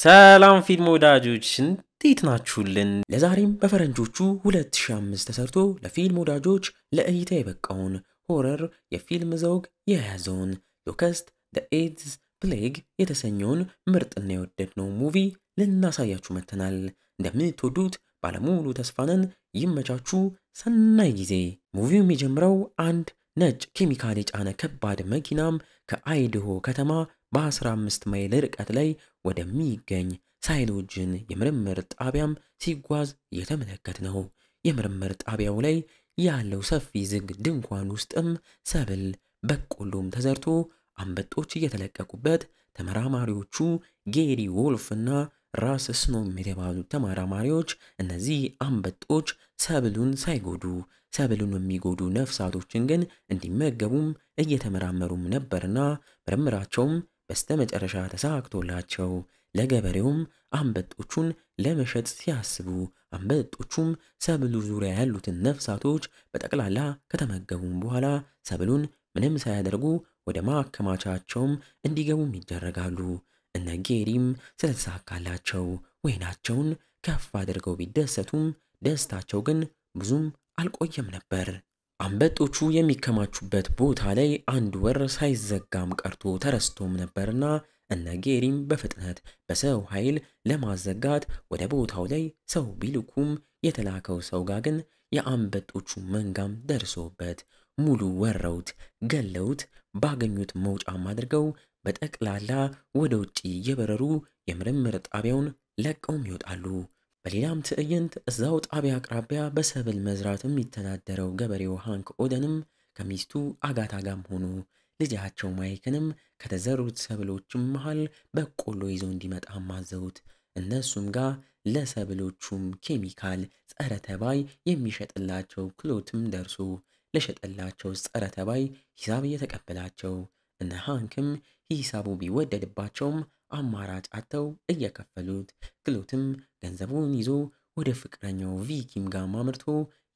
ሰላም ፊልም ወዳጆች እንዴት ናችሁልን? ለዛሬም በፈረንጆቹ 2005 ተሰርቶ ለፊልም ወዳጆች ለእይታ የበቃውን ሆረር የፊልም ዘውግ የያዘውን ሎከስት ኤድስ ፕሌግ የተሰኘውን ምርጥና የወደድነው ሙቪ ልናሳያችሁ መጥተናል። እንደምትወዱት ባለሙሉ ተስፋነን። ይመቻችሁ። ሰናይ ጊዜ። ሙቪው የሚጀምረው አንድ ነጭ ኬሚካል የጫነ ከባድ መኪናም ከአይድሆ ከተማ በ15 ማይል ርቀት ላይ ወደሚገኝ ሳይሎጅን የምርምር ጣቢያም ሲጓዝ እየተመለከት ነው። የምርምር ጣቢያው ላይ ያለው ሰፊ ዝግ ድንኳን ውስጥም ሰብል በቆሎም ተዘርቶ አንበጦች እየተለቀቁበት ተመራማሪዎቹ ጌሪ ዎልፍ እና ራስ ስኖም የተባሉት ተመራማሪዎች እነዚህ አንበጦች ሰብሉን ሳይጎዱ ሰብሉን የሚጎዱ ነፍሳቶችን ግን እንዲመገቡም እየተመራመሩም ነበርና ምርምራቸውም በስተ መጨረሻ ተሳክቶላቸው ለገበሬውም አንበጦቹን ለመሸጥ ሲያስቡ አንበጦቹም ሰብሉ ዙሪያ ያሉትን ነፍሳቶች በጠቅላላ ከተመገቡም በኋላ ሰብሉን ምንም ሳያደርጉ ወደ ማከማቻቸውም እንዲገቡም ይደረጋሉ። እነ ጌሪም ስለተሳካላቸው ወይናቸውን ከፍ አድርገው ቢደሰቱም ደስታቸው ግን ብዙም አልቆየም ነበር። አንበጦቹ የሚከማቹበት ቦታ ላይ አንድ ወር ሳይዘጋም ቀርቶ ተረስቶም ነበርና እነ ጌሪም በፍጥነት በሰው ኃይል ለማዘጋት ወደ ቦታው ላይ ሰው ቢልኩም የተላከው ሰው ጋር ግን የአንበጦቹ መንጋም ደርሶበት ሙሉ ወረውት ገለውት ባገኙት መውጫም አድርገው በጠቅላላ ወደ ውጪ እየበረሩ የምርምር ጣቢያውን ለቀውም ይወጣሉ። በሌላም ትዕይንት እዛው ጣቢያ አቅራቢያ በሰብል መዝራት የሚተዳደረው ገበሬው ሃንክ ኦደንም ከሚስቱ አጋታ ጋም ሆኖ ልጃቸው ማይክንም ከተዘሩት ሰብሎችም መሃል በቆሎ ይዞ እንዲመጣ ማዘውት እነሱም ጋር ለሰብሎቹም ኬሚካል ጸረ ተባይ የሚሸጥላቸው ክሎትም ደርሶ ለሸጠላቸው ጸረ ተባይ ሂሳብ እየተቀበላቸው እነ ሃንክም ሂሳቡ ቢወደድባቸውም አማራጭ አጥተው እየከፈሉት ክሎትም ገንዘቡን ይዞ ወደ ፍቅረኛው ቪኪም ጋር አምርቶ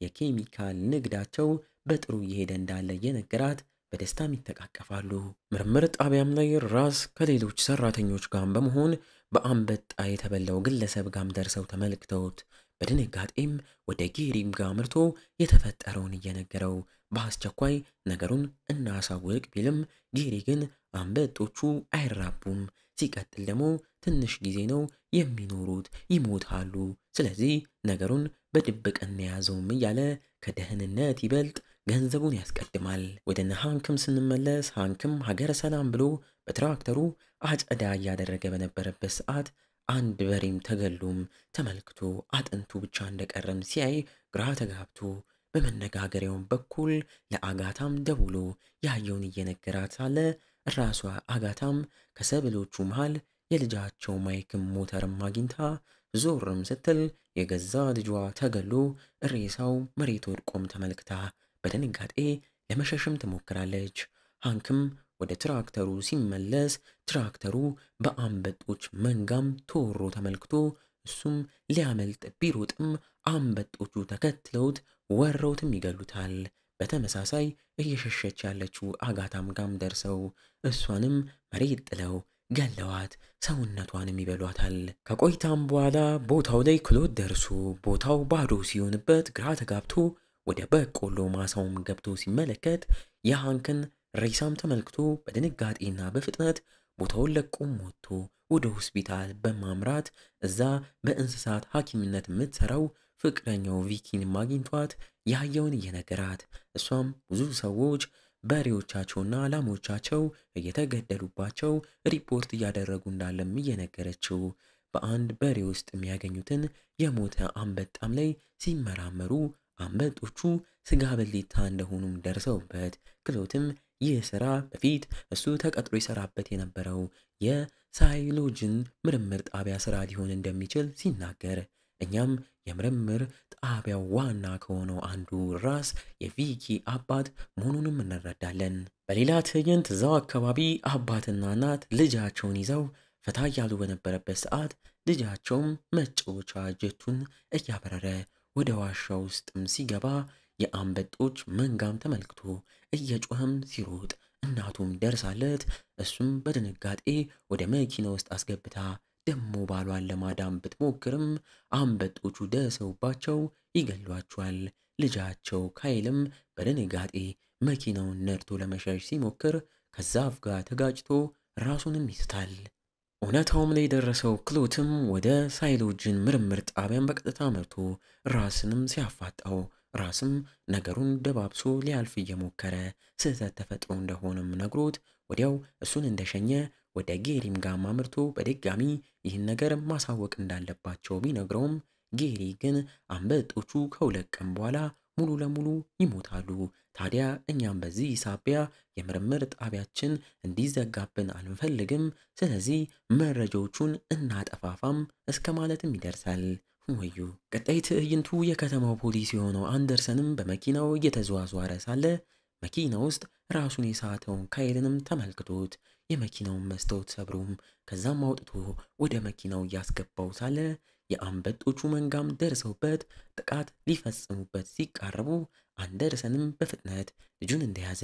የኬሚካል ንግዳቸው በጥሩ እየሄደ እንዳለ የነገራት በደስታም ይተቃቀፋሉ። ምርምር ጣቢያም ላይ ራስ ከሌሎች ሰራተኞች ጋር በመሆን በአንበጣ የተበላው ግለሰብ ጋም ደርሰው ተመልክተውት በድንጋጤም ወደ ጌሪም ጋር አምርቶ የተፈጠረውን እየነገረው በአስቸኳይ ነገሩን እናሳውቅ ቢልም ጌሪ ግን አንበጦቹ አይራቡም ሲቀጥል ደግሞ ትንሽ ጊዜ ነው የሚኖሩት፣ ይሞታሉ። ስለዚህ ነገሩን በድብቅ እንያዘውም እያለ ከደህንነት ይበልጥ ገንዘቡን ያስቀድማል። ወደ ሃንክም ስንመለስ ሃንክም ሀገረ ሰላም ብሎ በትራክተሩ አጨዳ እያደረገ በነበረበት ሰዓት አንድ በሬም ተገሎም ተመልክቶ አጥንቱ ብቻ እንደቀረም ሲያይ ግራ ተጋብቶ በመነጋገሪያውም በኩል ለአጋታም ደውሎ ያየውን እየነገራት ሳለ ራሷ አጋታም ከሰብሎቹ መሃል የልጃቸው ማይክም ሞተርም አግኝታ ዞርም ስትል የገዛ ልጇ ተገሎ ሬሳው መሬት ወድቆም ተመልክታ በድንጋጤ ለመሸሽም ትሞክራለች። ሃንክም ወደ ትራክተሩ ሲመለስ ትራክተሩ በአንበጦች መንጋም ተወሮ ተመልክቶ እሱም ሊያመልጥ ቢሮጥም አንበጦቹ ተከትለውት ወረውትም ይገሉታል። በተመሳሳይ እየሸሸች ያለችው አጋታም ጋም ደርሰው እሷንም መሬት ጥለው ገለዋት ሰውነቷንም ይበሏታል። ከቆይታም በኋላ ቦታው ላይ ክሎት ደርሶ ቦታው ባዶ ሲሆንበት ግራ ተጋብቶ ወደ በቆሎ ማሳውም ገብቶ ሲመለከት የሃንክን ሬሳም ተመልክቶ በድንጋጤና በፍጥነት ቦታውን ለቆ ወጥቶ ወደ ሆስፒታል በማምራት እዛ በእንስሳት ሐኪምነት የምትሰራው ፍቅረኛው ቪኪን አግኝቷት ያየውን እየነገራት እሷም ብዙ ሰዎች በሬዎቻቸውና ላሞቻቸው እየተገደሉባቸው ሪፖርት እያደረጉ እንዳለም እየነገረችው በአንድ በሬ ውስጥ የሚያገኙትን የሞተ አንበጣም ላይ ሲመራመሩ አንበጦቹ ስጋ በሊታ እንደሆኑም ደርሰውበት ክሎትም ይህ ስራ በፊት እሱ ተቀጥሮ ይሰራበት የነበረው የሳይሎጅን ምርምር ጣቢያ ስራ ሊሆን እንደሚችል ሲናገር እኛም የምርምር የጣቢያው ዋና ከሆነው አንዱ ራስ የቪኪ አባት መሆኑንም እንረዳለን። በሌላ ትዕይንት እዛው አካባቢ አባትና እናት ልጃቸውን ይዘው ፈታ እያሉ በነበረበት ሰዓት ልጃቸውም መጫወቻ ጀቱን እያበረረ ወደ ዋሻ ውስጥም ሲገባ የአንበጦች መንጋም ተመልክቶ እየጮኸም ሲሮጥ እናቱም ደርሳለት እሱም በድንጋጤ ወደ መኪና ውስጥ አስገብታ ደሞ ባሏን ለማዳም ብትሞክርም አንበጦቹ ደርሰውባቸው ይገሏቸዋል። ልጃቸው ካይልም በድንጋጤ መኪናውን ነድቶ ለመሸሽ ሲሞክር ከዛፍ ጋር ተጋጭቶ ራሱንም ይስታል። እውነታውም ላይ የደረሰው ክሎትም ወደ ሳይሎጅን ምርምር ጣቢያን በቀጥታ መርቶ ራስንም ሲያፋጣው ራስም ነገሩን ደባብሶ ሊያልፍ እየሞከረ ስህተት ተፈጥሮ እንደሆነም ነግሮት ወዲያው እሱን እንደሸኘ ወደ ጌሪም ጋር አምርቶ በድጋሚ ይህን ነገር ማሳወቅ እንዳለባቸው ቢነግረውም ጌሪ ግን አንበጦቹ ከሁለት ቀን በኋላ ሙሉ ለሙሉ ይሞታሉ። ታዲያ እኛም በዚህ ሳቢያ የምርምር ጣቢያችን እንዲዘጋብን አንፈልግም፣ ስለዚህ መረጃዎቹን እናጠፋፋም እስከ ማለትም ይደርሳል። ወዩ ቀጣይ ትዕይንቱ የከተማው ፖሊስ የሆነው አንደርሰንም በመኪናው እየተዘዋዟረ ሳለ መኪና ውስጥ ራሱን የሳተውን ካይልንም ተመልክቶት የመኪናውን መስታወት ሰብሮም ከዛም አውጥቶ ወደ መኪናው እያስገባው ሳለ የአንበጦቹ መንጋም ደርሰውበት ጥቃት ሊፈጽሙበት ሲቃረቡ አንደርሰንም በፍጥነት ልጁን እንደያዘ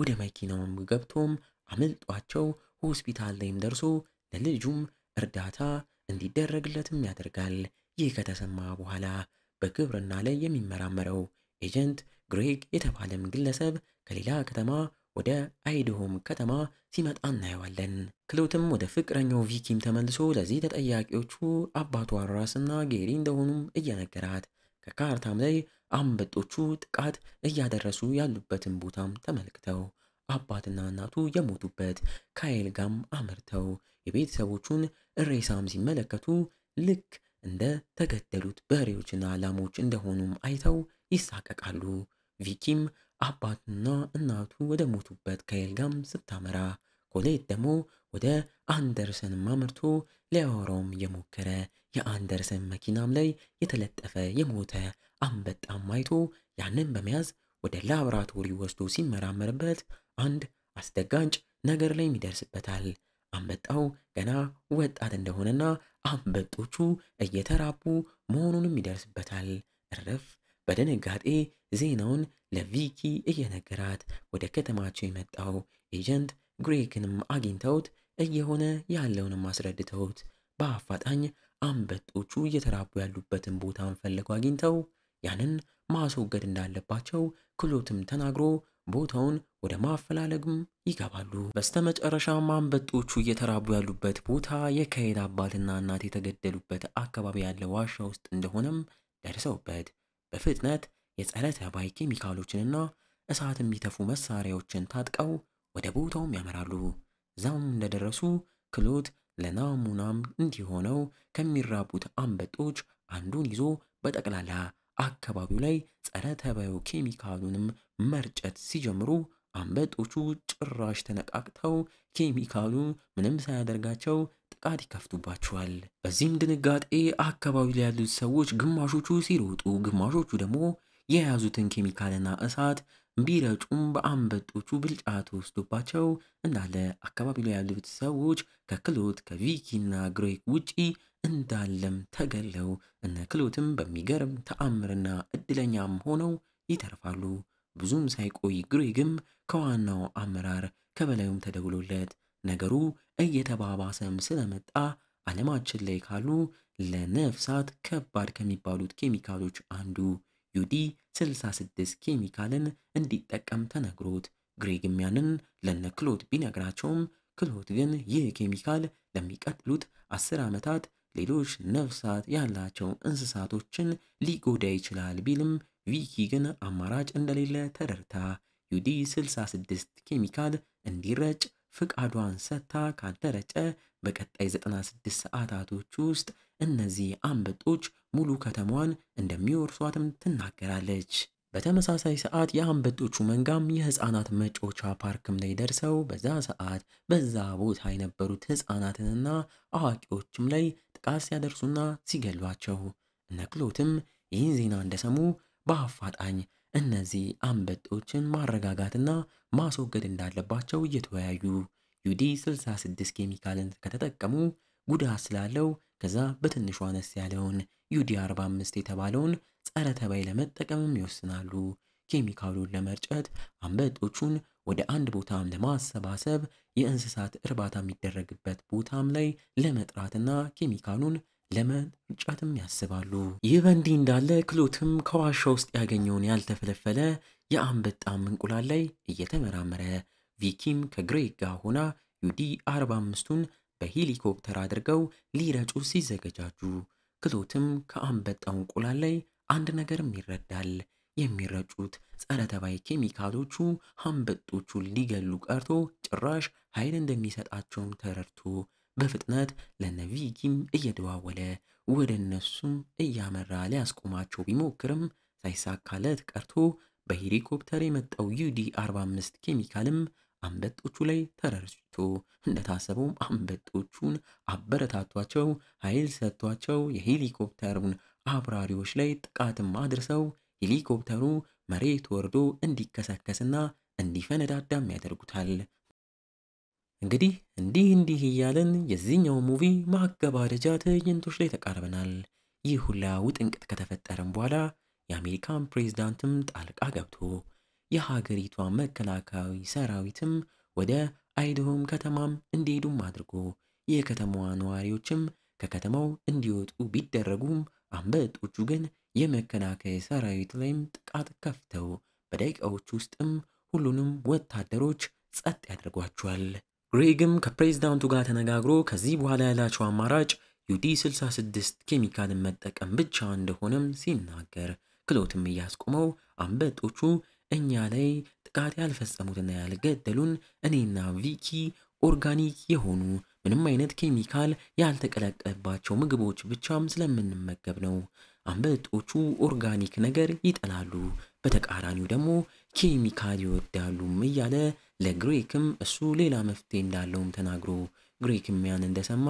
ወደ መኪናውም ገብቶም አመልጧቸው ሆስፒታል ላይም ደርሶ ለልጁም እርዳታ እንዲደረግለትም ያደርጋል። ይህ ከተሰማ በኋላ በግብርና ላይ የሚመራመረው ኤጀንት ግሬግ የተባለም ግለሰብ ከሌላ ከተማ ወደ አይድሆም ከተማ ሲመጣ እናየዋለን። ክሎትም ወደ ፍቅረኛው ቪኪም ተመልሶ ለዚህ ተጠያቂዎቹ አባቷ ራስና ጌሪ እንደሆኑም እየነገራት ከካርታም ላይ አንበጦቹ ጥቃት እያደረሱ ያሉበትን ቦታም ተመልክተው አባትና እናቱ የሞቱበት ካይል ጋም አምርተው የቤተሰቦቹን እሬሳም ሲመለከቱ ልክ እንደ ተገደሉት በሬዎችና ላሞች እንደሆኑም አይተው ይሳቀቃሉ። ቪኪም አባቱና እናቱ ወደ ሞቱበት ከኤልጋም ስታመራ ኮሌት ደግሞ ወደ አንደርሰንም አምርቶ ሊያወራውም የሞከረ የአንደርሰን መኪናም ላይ የተለጠፈ የሞተ አንበጣም አይቶ ያንን በመያዝ ወደ ላብራቶሪ ወስዶ ሲመራመርበት አንድ አስደጋጭ ነገር ላይ ይደርስበታል። አንበጣው ገና ወጣት እንደሆነና አንበጦቹ እየተራቡ መሆኑንም ይደርስበታል። እረፍ በድንጋጤ ዜናውን ለቪኪ እየነገራት ወደ ከተማቸው የመጣው ኤጀንት ግሬክንም አግኝተውት እየሆነ ያለውንም አስረድተውት በአፋጣኝ አንበጦቹ እየተራቡ ያሉበትን ቦታን ፈለገው አግኝተው ያንን ማስወገድ እንዳለባቸው ክሎትም ተናግሮ ቦታውን ወደ ማፈላለግም ይገባሉ። በስተመጨረሻም አንበጦቹ እየተራቡ ያሉበት ቦታ የካሄድ አባትና እናት የተገደሉበት አካባቢ ያለ ዋሻ ውስጥ እንደሆነም ደርሰውበት በፍጥነት የጸረ ተባይ ኬሚካሎችንና እሳት የሚተፉ መሳሪያዎችን ታጥቀው ወደ ቦታውም ያመራሉ። እዛም እንደደረሱ ክሎት ለናሙናም እንዲሆነው ከሚራቡት አንበጦች አንዱን ይዞ በጠቅላላ አካባቢው ላይ ጸረ ተባዩ ኬሚካሉንም መርጨት ሲጀምሩ አንበጦቹ ጭራሽ ተነቃቅተው ኬሚካሉ ምንም ሳያደርጋቸው ጥቃት ይከፍቱባቸዋል። በዚህም ድንጋጤ አካባቢ ላይ ያሉት ሰዎች ግማሾቹ ሲሮጡ፣ ግማሾቹ ደግሞ የያዙትን ኬሚካልና እሳት ቢረጩም በአንበጦቹ ብልጫ ተወስዶባቸው እንዳለ አካባቢ ላይ ያሉት ሰዎች ከክሎት ከቪኪና ግሬክ ውጪ እንዳለም ተገለው እነ ክሎትም በሚገርም ተአምርና እድለኛም ሆነው ይተርፋሉ። ብዙም ሳይቆይ ግሬግም ከዋናው አመራር ከበላዩም ተደውሎለት ነገሩ እየተባባሰም ስለመጣ ዓለማችን ላይ ካሉ ለነፍሳት ከባድ ከሚባሉት ኬሚካሎች አንዱ ዩዲ 66 ኬሚካልን እንዲጠቀም ተነግሮት ግሬግም ያንን ለነ ክሎት ቢነግራቸውም ክሎት ግን ይህ ኬሚካል ለሚቀጥሉት አስር ዓመታት ሌሎች ነፍሳት ያላቸው እንስሳቶችን ሊጎዳ ይችላል ቢልም ቪኪ ግን አማራጭ እንደሌለ ተደርታ ዩዲ 66 ኬሚካል እንዲረጭ ፍቃዷን ሰጥታ ካልተረጨ በቀጣይ 96 ሰዓታቶች ውስጥ እነዚህ አንበጦች ሙሉ ከተማዋን እንደሚወርሷትም ትናገራለች። በተመሳሳይ ሰዓት የአንበጦቹ መንጋም የህፃናት መጫወቻ ፓርክም ላይ ደርሰው በዛ ሰዓት በዛ ቦታ የነበሩት ህፃናትንና አዋቂዎችም ላይ ጥቃት ሲያደርሱና ሲገሏቸው ነክሎትም ይህን ዜና እንደሰሙ በአፋጣኝ እነዚህ አንበጦችን ማረጋጋትና ማስወገድ እንዳለባቸው እየተወያዩ ዩዲ 66 ኬሚካልን ከተጠቀሙ ጉዳት ስላለው ከዛ በትንሹ አነስ ያለውን ዩዲ 45 የተባለውን ጸረ ተባይ ለመጠቀምም ይወስናሉ። ኬሚካሉን ለመርጨት አንበጦቹን ወደ አንድ ቦታም ለማሰባሰብ የእንስሳት እርባታ የሚደረግበት ቦታም ላይ ለመጥራትና ኬሚካሉን ለመርጨትም ያስባሉ። ይህ በእንዲህ እንዳለ ክሎትም ከዋሻ ውስጥ ያገኘውን ያልተፈለፈለ የአንበጣም እንቁላል ላይ እየተመራመረ ቪኪም ከግሬግ ጋር ሆና ዩዲ 45ቱን በሄሊኮፕተር አድርገው ሊረጩ ሲዘገጃጁ ክሎትም ከአንበጣው እንቁላል ላይ አንድ ነገርም ይረዳል። የሚረጩት ጸረ ተባይ ኬሚካሎቹ አንበጦቹን ሊገሉ ቀርቶ ጭራሽ ኃይል እንደሚሰጣቸውም ተረድቶ በፍጥነት ለነቪጊም እየደዋወለ ወደ እነሱም እያመራ ሊያስቆማቸው ቢሞክርም ሳይሳካለት ቀርቶ በሄሊኮፕተር የመጣው ዩዲ 45 ኬሚካልም አንበጦቹ ላይ ተረርቶ እንደታሰበውም አንበጦቹን አበረታቷቸው፣ ኃይል ሰጥቷቸው የሄሊኮፕተሩን አብራሪዎች ላይ ጥቃትም አድርሰው ሄሊኮፕተሩ መሬት ወርዶ እንዲከሰከስና እንዲፈነዳዳም ያደርጉታል። እንግዲህ እንዲህ እንዲህ እያለን የዚህኛው ሙቪ ማገባደጃ ትዕይንቶች ላይ ተቃርበናል። ይህ ሁላ ውጥንቅጥ ከተፈጠረም በኋላ የአሜሪካን ፕሬዝዳንትም ጣልቃ ገብቶ የሀገሪቷ መከላከያዊ ሰራዊትም ወደ አይድሆም ከተማም እንዲሄዱም አድርጎ የከተማዋ ነዋሪዎችም ከከተማው እንዲወጡ ቢደረጉም አንበጦቹ ግን የመከላከያ ሰራዊት ላይም ጥቃት ከፍተው በደቂቃዎች ውስጥም ሁሉንም ወታደሮች ጸጥ ያደርጓቸዋል። ግሬግም ከፕሬዝዳንቱ ጋር ተነጋግሮ ከዚህ በኋላ ያላቸው አማራጭ ዩዲ 66 ኬሚካልን መጠቀም ብቻ እንደሆነም ሲናገር ክሎትም እያስቆመው አንበጦቹ እኛ ላይ ጥቃት ያልፈጸሙትና ያልገደሉን እኔና ቪኪ ኦርጋኒክ የሆኑ ምንም አይነት ኬሚካል ያልተቀላቀለባቸው ምግቦች ብቻም ስለምንመገብ ነው። አንበጦቹ ኦርጋኒክ ነገር ይጠላሉ፣ በተቃራኒው ደግሞ ኬሚካል ይወዳሉም እያለ ለግሬክም እሱ ሌላ መፍትሄ እንዳለውም ተናግሮ ግሬክም ያን እንደሰማ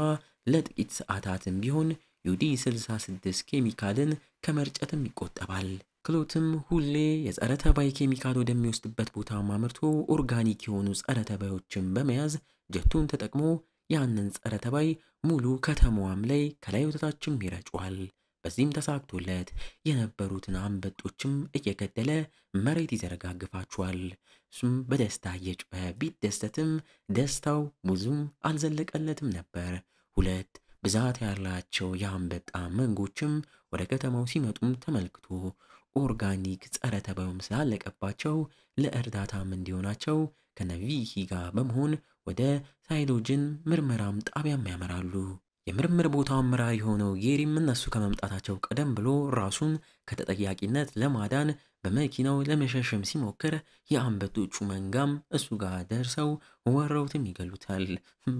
ለጥቂት ሰዓታትም ቢሆን ዩዲ 66 ኬሚካልን ከመርጨትም ይቆጠባል። ክሎትም ሁሌ የጸረ ተባይ ኬሚካል ወደሚወስድበት ቦታ ማምርቶ ኦርጋኒክ የሆኑ ጸረ ተባዮችን በመያዝ ጀቱን ተጠቅሞ ያንን ጸረ ተባይ ሙሉ ከተማዋም ላይ ከላይ ወተታችም ይረጨዋል። በዚህም ተሳክቶለት የነበሩትን አንበጦችም እየገደለ መሬት ይዘረጋግፋቸዋል። እሱም በደስታ እየጮኸ ቢደሰትም ደስታው ብዙም አልዘለቀለትም ነበር። ሁለት ብዛት ያላቸው የአንበጣ መንጎችም ወደ ከተማው ሲመጡም ተመልክቶ ኦርጋኒክ ጸረ ተባዩም ስላለቀባቸው ለእርዳታም እንዲሆናቸው ከነቪሂ ጋር በመሆን ወደ ሳይሎጅን ምርመራም ጣቢያም ያመራሉ። የምርምር ቦታው አመራር የሆነው ጌሪም እነሱ ከመምጣታቸው ቀደም ብሎ ራሱን ከተጠያቂነት ለማዳን በመኪናው ለመሸሽም ሲሞክር የአንበቶቹ መንጋም እሱ ጋር ደርሰው ወረውትም ይገሉታል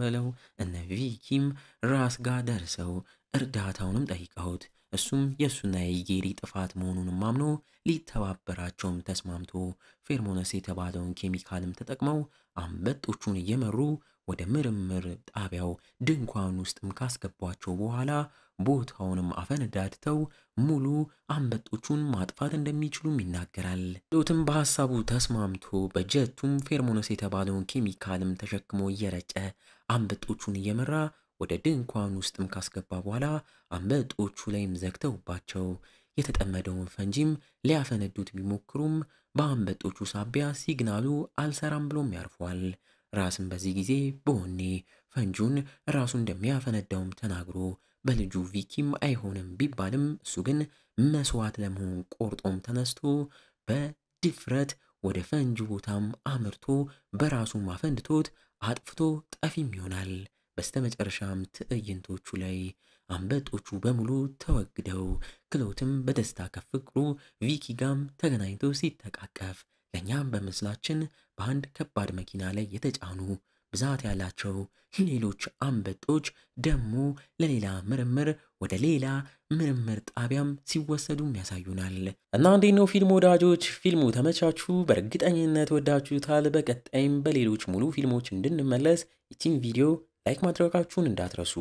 ብለው እነ ቪኪም ራስ ጋር ደርሰው እርዳታውንም ጠይቀውት እሱም የእሱና የጌሪ ጥፋት መሆኑንም አምኖ ሊተባበራቸውም ተስማምቶ ፌርሞነስ የተባለውን ኬሚካልም ተጠቅመው አንበጦቹን እየመሩ ወደ ምርምር ጣቢያው ድንኳን ውስጥም ካስገቧቸው በኋላ ቦታውንም አፈነዳድተው ሙሉ አንበጦቹን ማጥፋት እንደሚችሉም ይናገራል። ሎትም በሐሳቡ ተስማምቶ በጀቱም ፌርሞነስ የተባለውን ኬሚካልም ተሸክሞ እየረጨ አንበጦቹን እየመራ ወደ ድንኳን ውስጥም ካስገባ በኋላ አንበጦቹ ላይም ዘግተውባቸው የተጠመደውን ፈንጂም ሊያፈነዱት ቢሞክሩም በአንበጦቹ ሳቢያ ሲግናሉ አልሰራም ብሎም ያርፏል። ራስም በዚህ ጊዜ በወኔ ፈንጁን ራሱ እንደሚያፈነዳውም ተናግሮ በልጁ ቪኪም አይሆንም ቢባልም እሱ ግን መስዋዕት ለመሆን ቆርጦም ተነስቶ በድፍረት ወደ ፈንጅ ቦታም አምርቶ በራሱም አፈንድቶት አጥፍቶ ጠፊም ይሆናል። በስተመጨረሻም ትዕይንቶቹ ላይ አንበጦቹ በሙሉ ተወግደው ክሎትም በደስታ ከፍቅሩ ቪኪ ጋም ተገናኝቶ ሲተቃቀፍ ለእኛም በምስላችን በአንድ ከባድ መኪና ላይ የተጫኑ ብዛት ያላቸው ሌሎች አንበጦች ደግሞ ለሌላ ምርምር ወደ ሌላ ምርምር ጣቢያም ሲወሰዱም ያሳዩናል። እና እንዴት ነው ፊልም ወዳጆች? ፊልሙ ተመቻችሁ? በእርግጠኝነት ወዳችሁታል። በቀጣይም በሌሎች ሙሉ ፊልሞች እንድንመለስ ይቺን ቪዲዮ ላይክ ማድረጋችሁን እንዳትረሱ